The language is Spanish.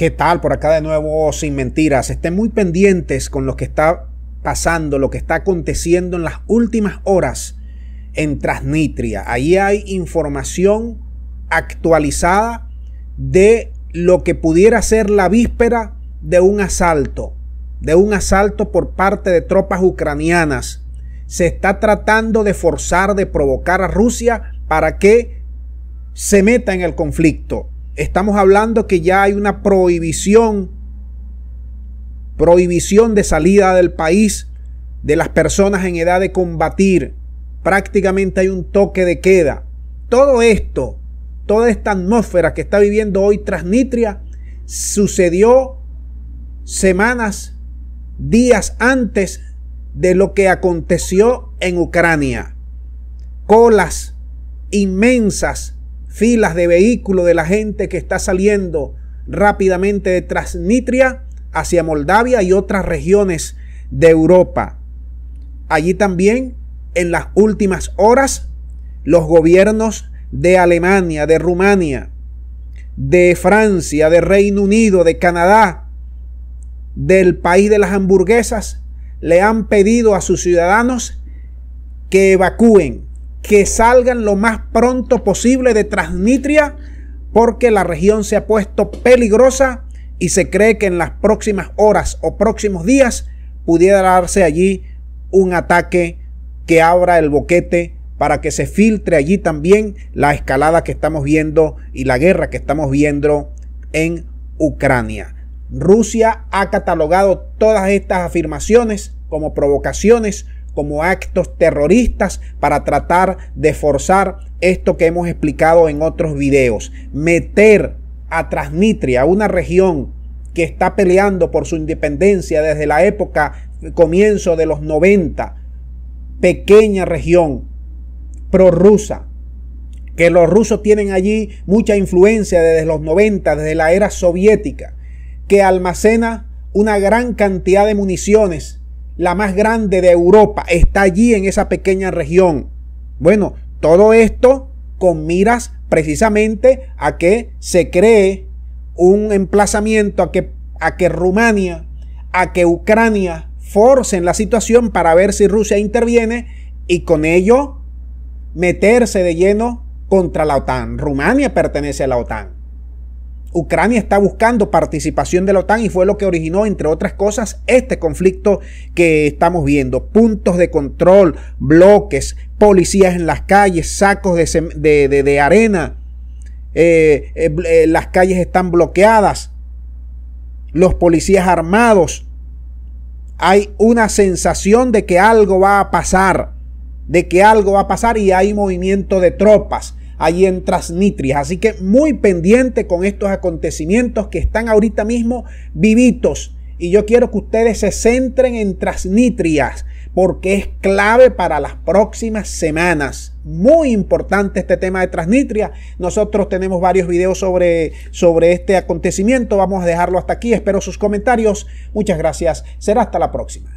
¿Qué tal? Por acá de nuevo, oh, sin mentiras. Estén muy pendientes con lo que está pasando, lo que está aconteciendo en las últimas horas en Transnitria. Ahí hay información actualizada de lo que pudiera ser la víspera de un asalto, de un asalto por parte de tropas ucranianas. Se está tratando de forzar, de provocar a Rusia para que se meta en el conflicto estamos hablando que ya hay una prohibición, prohibición de salida del país de las personas en edad de combatir. Prácticamente hay un toque de queda. Todo esto, toda esta atmósfera que está viviendo hoy Transnistria, sucedió semanas, días antes de lo que aconteció en Ucrania. Colas inmensas filas de vehículos de la gente que está saliendo rápidamente de Transnistria hacia Moldavia y otras regiones de Europa. Allí también, en las últimas horas, los gobiernos de Alemania, de Rumania, de Francia, de Reino Unido, de Canadá, del país de las hamburguesas, le han pedido a sus ciudadanos que evacúen, que salgan lo más pronto posible de Transnistria porque la región se ha puesto peligrosa y se cree que en las próximas horas o próximos días pudiera darse allí un ataque que abra el boquete para que se filtre allí también la escalada que estamos viendo y la guerra que estamos viendo en Ucrania. Rusia ha catalogado todas estas afirmaciones como provocaciones, como actos terroristas para tratar de forzar esto que hemos explicado en otros videos. Meter a Transnistria, una región que está peleando por su independencia desde la época comienzo de los 90, pequeña región prorrusa, que los rusos tienen allí mucha influencia desde los 90, desde la era soviética, que almacena una gran cantidad de municiones la más grande de Europa, está allí en esa pequeña región. Bueno, todo esto con miras precisamente a que se cree un emplazamiento, a que, a que Rumania, a que Ucrania forcen la situación para ver si Rusia interviene y con ello meterse de lleno contra la OTAN. Rumania pertenece a la OTAN. Ucrania está buscando participación de la OTAN y fue lo que originó, entre otras cosas, este conflicto que estamos viendo. Puntos de control, bloques, policías en las calles, sacos de, arena. Eh, eh, eh, las calles están bloqueadas. Los policías armados. Hay una sensación de que algo va a pasar. De que algo va a pasar y hay movimiento de tropas allí en Transnitrias, Así que muy pendiente con estos acontecimientos que están ahorita mismo vivitos. Y yo quiero que ustedes se centren en Transnitrias porque es clave para las próximas semanas. Muy importante este tema de Transnitria. Nosotros tenemos varios videos sobre, sobre este acontecimiento. Vamos a dejarlo hasta aquí. Espero sus comentarios. Muchas gracias. Será hasta la próxima.